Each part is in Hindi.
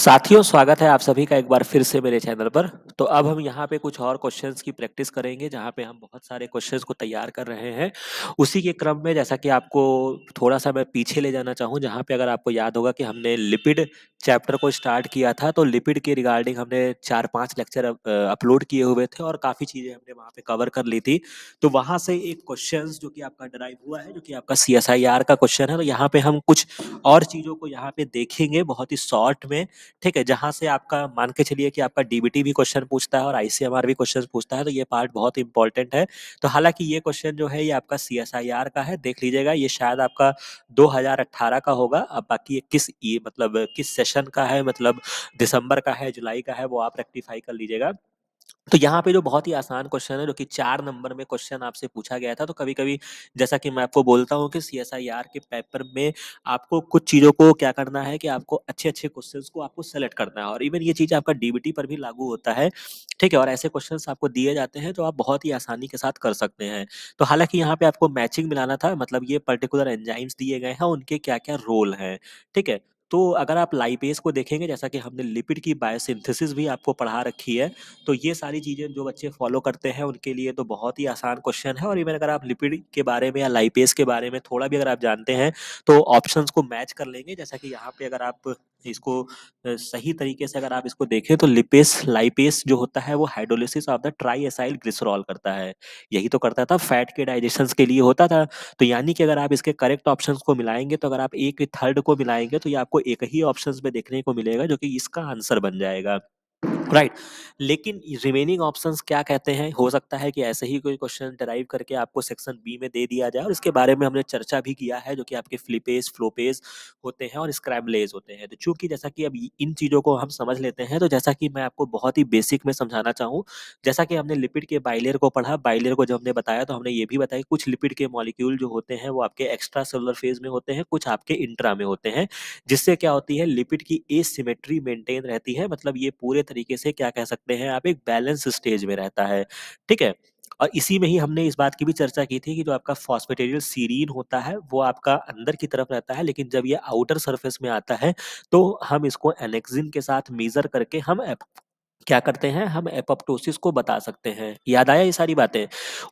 साथियों स्वागत है आप सभी का एक बार फिर से मेरे चैनल पर तो अब हम यहाँ पे कुछ और क्वेश्चंस की प्रैक्टिस करेंगे जहाँ पे हम बहुत सारे क्वेश्चंस को तैयार कर रहे हैं उसी के क्रम में जैसा कि आपको थोड़ा सा मैं पीछे ले जाना चाहूँ जहाँ पे अगर आपको याद होगा कि हमने लिपिड चैप्टर को स्टार्ट किया था तो लिपिड के रिगार्डिंग हमने चार पाँच लेक्चर अपलोड किए हुए थे और काफ़ी चीज़ें हमने वहाँ पर कवर कर ली थी तो वहाँ से एक क्वेश्चन जो कि आपका ड्राइव हुआ है जो कि आपका सी का क्वेश्चन है तो यहाँ पर हम कुछ और चीज़ों को यहाँ पर देखेंगे बहुत ही शॉर्ट में ठीक है जहाँ से आपका मान के चलिए कि आपका टी भी क्वेश्चन पूछता है और आईसीएमआर भी क्वेश्चन पूछता है तो ये पार्ट बहुत इंपॉर्टेंट है तो हालांकि ये क्वेश्चन जो है ये आपका सी का है देख लीजिएगा ये शायद आपका अट्ठारह का होगा अब बाकी किस मतलब किस सेशन का है मतलब दिसंबर का है जुलाई का है वो आप रेक्टिफाई कर लीजिएगा तो यहाँ पे जो बहुत ही आसान क्वेश्चन है जो कि चार नंबर में क्वेश्चन आपसे पूछा गया था तो कभी कभी जैसा कि मैं आपको बोलता हूँ कि सी एस आई आर के पेपर में आपको कुछ चीज़ों को क्या करना है कि आपको अच्छे अच्छे क्वेश्चंस को आपको सेलेक्ट करना है और इवन ये चीज़ आपका डीबीटी पर भी लागू होता है ठीक है और ऐसे क्वेश्चन आपको दिए जाते हैं जो आप बहुत ही आसानी के साथ कर सकते हैं तो हालांकि यहाँ पे आपको मैचिंग मिलाना था मतलब ये पर्टिकुलर एंजाइम्स दिए गए हैं उनके क्या क्या रोल हैं ठीक है तो अगर आप लाइपेस को देखेंगे जैसा कि हमने लिपिड की बायोसिंथेसिस भी आपको पढ़ा रखी है तो ये सारी चीज़ें जो बच्चे फॉलो करते हैं उनके लिए तो बहुत ही आसान क्वेश्चन है और इवन अगर आप लिपिड के बारे में या लाइपेस के बारे में थोड़ा भी अगर आप जानते हैं तो ऑप्शंस को मैच कर लेंगे जैसा कि यहाँ पे अगर आप इसको सही तरीके से अगर आप इसको देखें तो लिपेस लाइपेस जो होता है वो hydrolysis of the triacyl glycerol करता है यही तो करता था फैट के डाइजेशन के लिए होता था तो यानी कि अगर आप इसके करेक्ट ऑप्शन को मिलाएंगे तो अगर आप एक थर्ड को मिलाएंगे तो ये आपको एक ही ऑप्शन में देखने को मिलेगा जो कि इसका आंसर बन जाएगा राइट right. लेकिन रिमेनिंग ऑप्शंस क्या कहते हैं हो सकता है कि ऐसे ही कोई क्वेश्चन डराइव करके आपको सेक्शन बी में दे दिया जाए और इसके बारे में हमने चर्चा भी किया है जो कि आपके फ्लिपेज फ्लोपेज होते हैं और स्क्रैमलेज होते हैं तो चूंकि जैसा कि अब इन चीज़ों को हम समझ लेते हैं तो जैसा कि मैं आपको बहुत ही बेसिक में समझाना चाहूँ जैसा कि हमने लिपिड के बाइलेर को पढ़ा बाइलेर को जब हमने बताया तो हमने ये भी बताया कुछ लिपिड के मॉलिक्यूल जो होते हैं वो आपके एक्स्ट्रा सेलुलर फेज में होते हैं कुछ आपके इंट्रा में होते हैं जिससे क्या होती है लिपिड की ए सिमेट्री मेंटेन रहती है मतलब ये पूरे तरीके तरीके से क्या कह सकते हैं आप एक बैलेंस स्टेज में रहता है ठीक है और इसी में ही हमने इस बात की भी चर्चा की थी कि जो आपका फॉस्फेटेरियल सीरीन होता है वो आपका अंदर की तरफ रहता है लेकिन जब ये आउटर सरफेस में आता है तो हम इसको एनेक्सिन के साथ मेजर करके हम क्या करते हैं हम एपोप्टोसिस को बता सकते हैं याद आया ये सारी बातें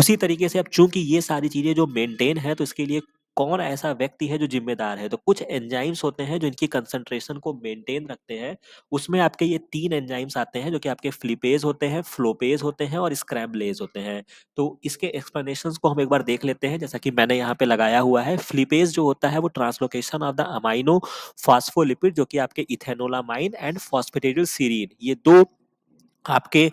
उसी तरीके से अब चूंकि ये सारी चीज़ें जो मेंटेन है तो इसके लिए कौन ऐसा व्यक्ति है जो जिम्मेदार है तो कुछ एंजाइम्स होते हैं जो इनकी कंसंट्रेशन को मेंटेन रखते हैं उसमें आपके ये तीन एंजाइम्स आते हैं जो कि आपके फ्लिपेज होते हैं फ्लोपेज होते हैं और स्क्रैम्बलेज होते हैं तो इसके एक्सप्लेनेशंस को हम एक बार देख लेते हैं जैसा कि मैंने यहाँ पे लगाया हुआ है फ्लिपेज जो होता है वो translocation of the amino phospholipid जो कि आपके इथेनोलामाइन एंड फॉस्फेटेडल सीरीन ये दो आपके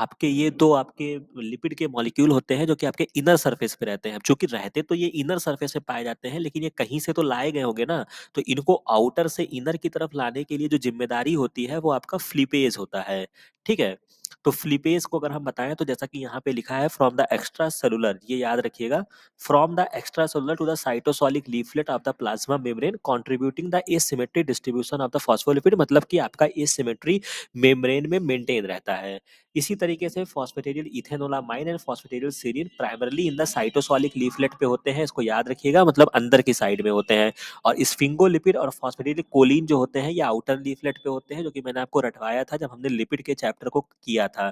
आपके ये दो आपके लिपिड के मॉलिक्यूल होते हैं जो कि आपके इनर सरफेस पे रहते हैं। चूंकि रहते तो ये इनर सरफेस पे पाए जाते हैं लेकिन ये कहीं से तो लाए गए होंगे ना, तो इनको आउटर से इनर की तरफ लाने के लिए जो ज़िम्मेदारी होती है वो आपका फ्लिपेज होता है। ठीक है? तो फ्लिपेज को अगर हम बताएं तो जैसा कि यहाँ पे लिखा है फ्रॉम द एक्स्ट्रा सेलुलर ये याद रखिएगा from the extra cellular to the cytosolic leaflet of the plasma membrane contributing the asymmetry distribution of the phospholipid मतलब कि आपका एसिमेट्री मेम्ब्रेन में मेंटेन रहता है। इसी तरीके से phosphatidyl ethanolamine and phosphatidyl serine primarily in the cytosolic leaflet पे होते हैं इसको याद रखिएगा मतलब अंदर की साइड में होते हैं और स्फिंगोलिपिड और फॉस्फेटेरियल कोलिन जो होते हैं ये आउटर लीफलेट पे होते हैं जो कि मैंने आपको रटवाया था जब हमने लिपिड के चैप्टर को किया था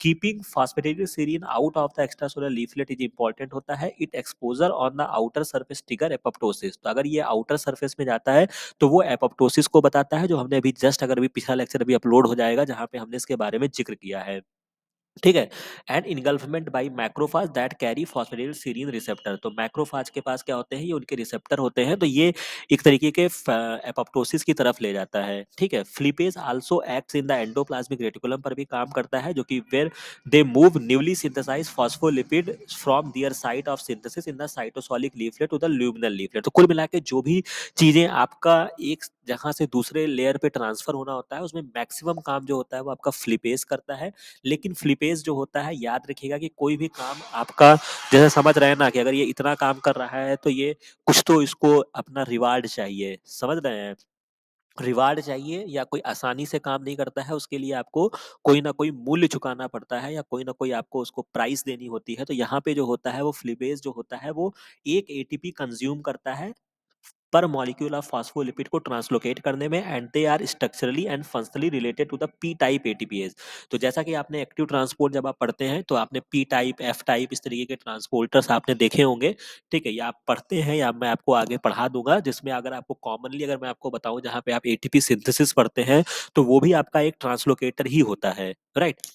keeping phosphatidyl serine out of the extra cellular leaflet is important होता है it exposure on the outer surface trigger apoptosis तो अगर ये आउटर सर्फेस में जाता है तो वो एपोप्टोसिस को बताता है जो हमने अभी जस्ट अगर अभी पिछला लेक्चर अभी अपलोड हो जाएगा जहाँ पे हमने इसके बारे में जिक्र किया है ठीक है and engulfment by macrophage that carry phosphatidyl serine receptor तो मैक्रोफाज के पास क्या होते हैं ये उनके रिसेप्टर होते हैं तो ये एक तरीके के एपोप्टोसिस की तरफ ले जाता है ठीक है flippase also acts in the endoplasmic reticulum पर भी काम करता है जो कि where they move newly synthesize phospholipid from their site of synthesis in the cytosolic leaflet to the luminal leaflet तो कुल मिला के जो भी चीजें आपका एक जहाँ से दूसरे लेयर पे ट्रांसफर होना होता है उसमें मैक्सिमम काम जो होता है वो आपका फ्लिपेज करता है लेकिन फ्लिपेज जो होता है याद रखिएगा कि कोई भी काम आपका जैसे समझ रहे हैं ना कि अगर ये इतना काम कर रहा है तो ये कुछ तो इसको अपना रिवार्ड चाहिए समझ रहे हैं रिवार्ड चाहिए या कोई आसानी से काम नहीं करता है उसके लिए आपको कोई ना कोई मूल्य चुकाना पड़ता है या कोई ना कोई आपको उसको प्राइस देनी होती है तो यहाँ पे जो होता है वो फ्लिपेज जो होता है वो एक एटीपी कंज्यूम करता है पर मॉलिक्यूल ऑफ फॉस्फोलिपिड को ट्रांसलोकेट करने में and they are structurally and functionally related to the P type ATPases तो जैसा कि आपने एक्टिव ट्रांसपोर्ट जब आप पढ़ते हैं तो आपने पी टाइप एफ टाइप इस तरीके के ट्रांसपोर्टर्स आपने देखे होंगे ठीक है या आप पढ़ते हैं या मैं आपको आगे पढ़ा दूंगा जिसमें अगर आपको कॉमनली अगर मैं आपको बताऊं जहां पे आप एटीपी सिंथेसिस पढ़ते हैं तो वो भी आपका एक ट्रांसलोकेटर ही होता है राइट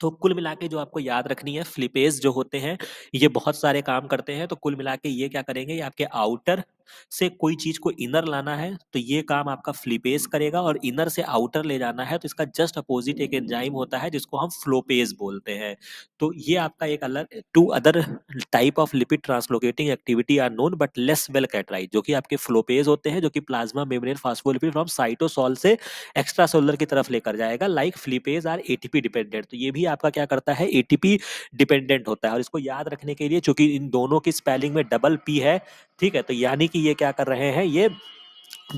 तो कुल मिला के जो आपको याद रखनी है फ्लिपेज जो होते हैं ये बहुत सारे काम करते हैं तो कुल मिला के ये क्या करेंगे ये आपके आउटर से कोई चीज को इनर लाना है तो ये काम आपका फ्लिपेज करेगा और इनर से आउटर ले जाना है तो इसका जस्ट अपोजिट एक एंजाइम होता है जिसको हम फ्लोपेज बोलते हैं तो ये आपका एक अलग two other type of lipid translocating activity are known but less well characterize जो कि आपके फ्लोपेज होते हैं जो कि plasma membrane phospholipid from cytosol से एक्स्ट्रा सोलर की तरफ लेकर जाएगा like flippase are ATP dependent तो ये भी आपका क्या करता है एटीपी डिपेंडेंट होता है और इसको याद रखने के लिए चूंकि इन दोनों की स्पेलिंग में डबल पी है ठीक है तो यानी कि ये क्या कर रहे हैं ये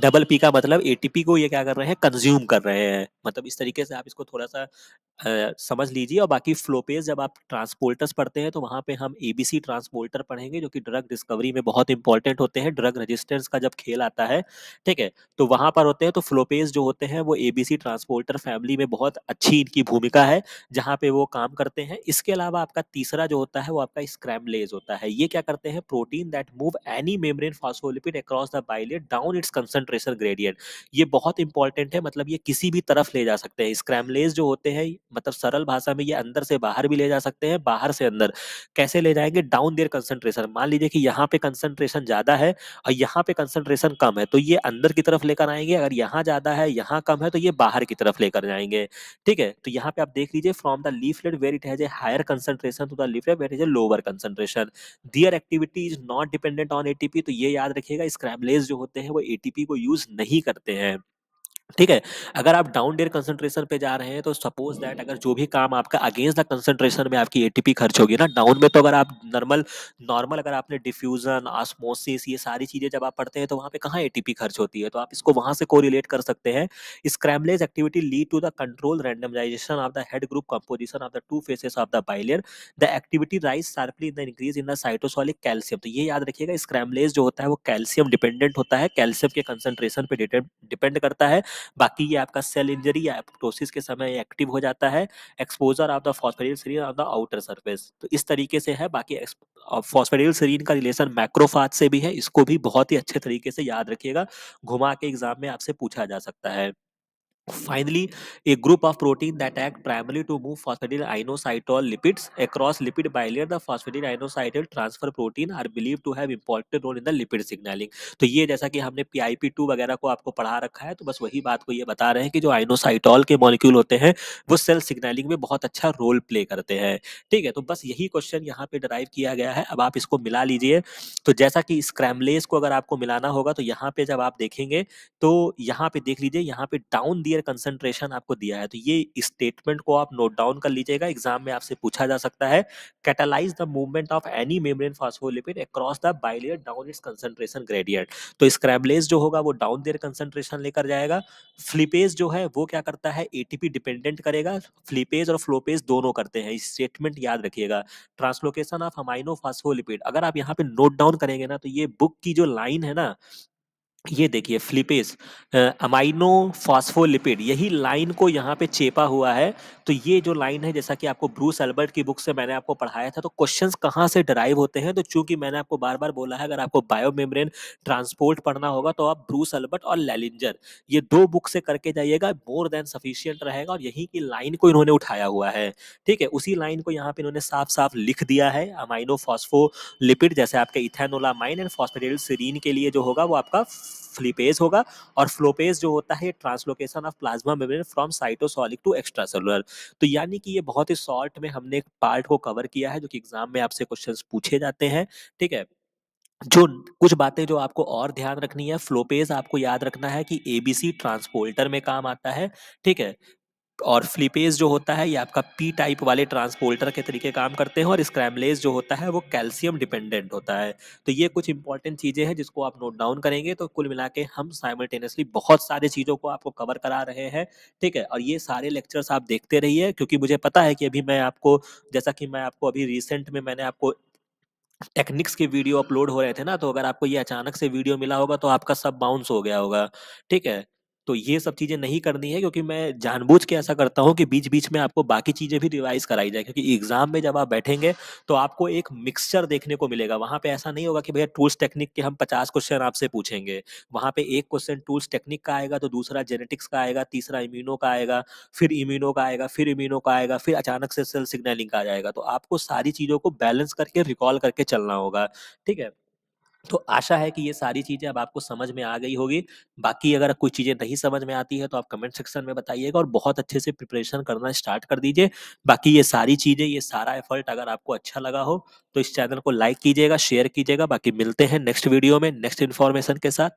डबल पी का मतलब एटीपी को ये क्या कर रहे हैं कंज्यूम कर रहे हैं मतलब इस तरीके से आप इसको थोड़ा सा समझ लीजिए और बाकी फ्लोपेज जब आप ट्रांसपोर्टर्स पढ़ते हैं तो वहाँ पे हम ए बी सी ट्रांसपोर्टर पढ़ेंगे जो कि ड्रग डिस्कवरी में बहुत इंपॉर्टेंट होते हैं ड्रग रजिस्टेंस का जब खेल आता है ठीक है तो वहाँ पर होते हैं तो फ्लोपेज जो होते हैं वो A B C transporter family में बहुत अच्छी इनकी भूमिका है जहाँ पे वो काम करते हैं इसके अलावा आपका तीसरा जो होता है वो आपका स्क्रैमलेज होता है ये क्या करते हैं protein that move any membrane phospholipid across the bilayer down its concentration gradient ये बहुत इंपॉर्टेंट है मतलब ये किसी भी तरफ ले जा सकते हैं स्क्रैमलेज जो होते हैं मतलब सरल भाषा में ये अंदर से बाहर भी ले जा सकते हैं बाहर से अंदर कैसे ले जाएंगे डाउन देयर कंसंट्रेशन मान लीजिए कि यहाँ पे कंसंट्रेशन ज्यादा है और यहाँ पे कंसंट्रेशन कम है तो ये अंदर की तरफ लेकर आएंगे अगर यहाँ ज्यादा है यहाँ कम है तो ये बाहर की तरफ लेकर जाएंगे ठीक है तो यहाँ पे आप देख लीजिए from the leaflet where it has a higher concentration to the leaflet where is a lower concentration their activity is not dependent on ATP तो ये याद रखिएगा स्क्रैमलेस जो होते हैं वो एटीपी को यूज नहीं करते हैं ठीक है अगर आप डाउन डेयर कंसंट्रेशन पे जा रहे हैं तो सपोज दैट अगर जो भी काम आपका अगेंस्ट द कंसंट्रेशन में आपकी एटीपी खर्च होगी ना डाउन में तो अगर आप नॉर्मल नॉर्मल अगर आपने डिफ्यूजन आसमोसिस ये सारी चीजें जब आप पढ़ते हैं तो वहाँ पे कहाँ एटीपी खर्च होती है तो आप इसको वहां से को कर सकते हैं scramblase activity lead to the control randomization of the head group composition of the two faces of the bilayer the activity rise sharply in the increase in the cytosolic calcium तो ये याद रखिएगा स्क्रैमलेज जो होता है वो कैल्शियम डिपेंडेंट होता है कैल्शियम के कंसंट्रेशन पे डिपेंड करता है बाकी ये आपका सेल इंजरी या एप्टोसिस के समय एक्टिव हो जाता है exposure of the phosphatidyl serine of the outer surface तो इस तरीके से है बाकी फॉस्फेडिल सीरीन का रिलेशन मैक्रोफाज से भी है इसको भी बहुत ही अच्छे तरीके से याद रखिएगा घुमा के एग्जाम में आपसे पूछा जा सकता है Finally, a group of protein that act primarily to move phosphatidylinositol lipids across lipid bilayer, the phosphatidylinositol transfer protein are believed to have important role in the lipid signaling. तो ये जैसा कि हमने PIP2 वगैरह को आपको पढ़ा रखा है तो बस वही बात को ये बता रहे हैं कि जो inositol के molecule होते हैं वो cell signaling में बहुत अच्छा role play करते हैं ठीक है तो बस यही question यहाँ पे derive किया गया है अब आप इसको मिला लीजिए तो जैसा कि scramblase को अगर आपको मिलाना होगा तो यहाँ पे जब आप देखेंगे तो यहाँ पे देख लीजिए यहाँ पे down दिए एयर कंसंट्रेशन आपको दिया है तो ये स्टेटमेंट को आप नोट डाउन कर लीजिएगा एग्जाम में आपसे पूछा जा सकता है catalyze the movement of any membrane phospholipid across the bilayer down its concentration gradient तो स्क्रैबलेस जो होगा वो डाउन देयर कंसंट्रेशन लेकर जाएगा फ्लिपेज जो है वो क्या करता है एटीपी डिपेंडेंट करेगा फ्लिपेज और फ्लोपेज दोनों करते हैं स्टेटमेंट याद रखिएगा ट्रांसलोकेशन ऑफ हमाइनो फास्फोलिपिड अगर आप यहाँ पे नोट डाउन करेंगे ना तो ये बुक की जो लाइन है ना ये देखिए फ्लिपेस अमाइनो फास्फोलिपिड यही लाइन को यहाँ पे चेपा हुआ है तो ये जो लाइन है जैसा कि आपको ब्रूस एल्बर्ट की बुक से मैंने आपको पढ़ाया था तो क्वेश्चंस कहाँ से ड्राइव होते हैं तो चूंकि मैंने आपको बार बार बोला है अगर आपको बायोमेम्ब्रेन ट्रांसपोर्ट पढ़ना होगा तो आप ब्रूस एल्बर्ट और लेलिंजर ये दो बुक से करके जाइएगा मोर देन सफिशियंट रहेगा और यहीं की लाइन को इन्होंने उठाया हुआ है ठीक है उसी लाइन को यहाँ पे इन्होंने साफ साफ लिख दिया है अमाइनो लिपिड जैसे आपके इथेनोलामाइन एंड फॉस्फेटेल सीरीन के लिए जो होगा वो आपका फ्लिपेज होगा और फ्लोपेज जो होता है translocation of plasma membrane from cytosolic to extra cellular तो यानी कि ये बहुत ही शॉर्ट में हमने एक पार्ट को कवर किया है जो कि एग्जाम में आपसे क्वेश्चन पूछे जाते हैं ठीक है जो कुछ बातें जो आपको और ध्यान रखनी है फ्लोपेज आपको याद रखना है कि एबीसी ट्रांसपोर्टर में काम आता है ठीक है और फ्लिपेज जो होता है ये आपका पी टाइप वाले ट्रांसपोर्टर के तरीके काम करते हैं और स्क्रैमलेज जो होता है वो कैल्शियम डिपेंडेंट होता है तो ये कुछ इंपॉर्टेंट चीज़ें हैं जिसको आप नोट डाउन करेंगे तो कुल मिला के हम साइमल्टेनियसली बहुत सारी चीज़ों को आपको कवर करा रहे हैं ठीक है और ये सारे लेक्चर्स आप देखते रहिए क्योंकि मुझे पता है कि अभी मैं आपको जैसा कि मैं आपको अभी रिसेंट में मैंने आपको टेक्निक्स के वीडियो अपलोड हो रहे थे ना तो अगर आपको ये अचानक से वीडियो मिला होगा तो आपका सब बाउंस हो गया होगा ठीक है तो ये सब चीज़ें नहीं करनी है क्योंकि मैं जानबूझ के ऐसा करता हूँ कि बीच बीच में आपको बाकी चीज़ें भी रिवाइज कराई जाए क्योंकि एग्जाम में जब आप बैठेंगे तो आपको एक मिक्सचर देखने को मिलेगा वहां पे ऐसा नहीं होगा कि भैया टूल्स टेक्निक के हम पचास क्वेश्चन आपसे पूछेंगे वहाँ पे एक क्वेश्चन टूल्स टेक्निक का आएगा तो दूसरा जेनेटिक्स का आएगा तीसरा इम्यूनो का आएगा फिर इम्यूनो का आएगा फिर इम्यूनो का आएगा फिर अचानक से सेल सिग्नलिंग का आ जाएगा तो आपको सारी चीज़ों को बैलेंस करके रिकॉल करके चलना होगा ठीक है तो आशा है कि ये सारी चीज़ें अब आपको समझ में आ गई होगी बाकी अगर कोई चीज़ें नहीं समझ में आती है तो आप कमेंट सेक्शन में बताइएगा और बहुत अच्छे से प्रिपरेशन करना स्टार्ट कर दीजिए बाकी ये सारी चीज़ें ये सारा एफर्ट अगर आपको अच्छा लगा हो तो इस चैनल को लाइक कीजिएगा शेयर कीजिएगा बाकी मिलते हैं नेक्स्ट वीडियो में नेक्स्ट इन्फॉर्मेशन के साथ